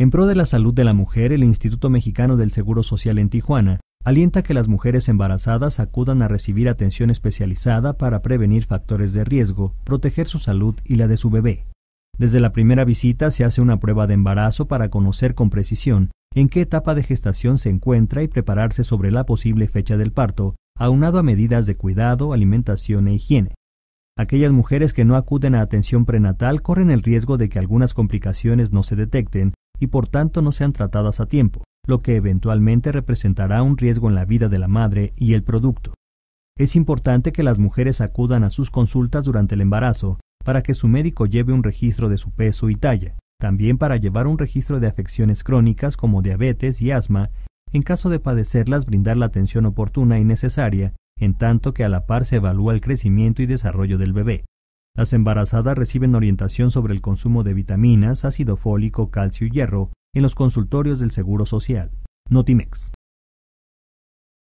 En pro de la salud de la mujer, el Instituto Mexicano del Seguro Social en Tijuana alienta que las mujeres embarazadas acudan a recibir atención especializada para prevenir factores de riesgo, proteger su salud y la de su bebé. Desde la primera visita se hace una prueba de embarazo para conocer con precisión en qué etapa de gestación se encuentra y prepararse sobre la posible fecha del parto, aunado a medidas de cuidado, alimentación e higiene. Aquellas mujeres que no acuden a atención prenatal corren el riesgo de que algunas complicaciones no se detecten y por tanto no sean tratadas a tiempo, lo que eventualmente representará un riesgo en la vida de la madre y el producto. Es importante que las mujeres acudan a sus consultas durante el embarazo para que su médico lleve un registro de su peso y talla, también para llevar un registro de afecciones crónicas como diabetes y asma, en caso de padecerlas brindar la atención oportuna y necesaria, en tanto que a la par se evalúa el crecimiento y desarrollo del bebé. Las embarazadas reciben orientación sobre el consumo de vitaminas, ácido fólico, calcio y hierro en los consultorios del Seguro Social. Notimex.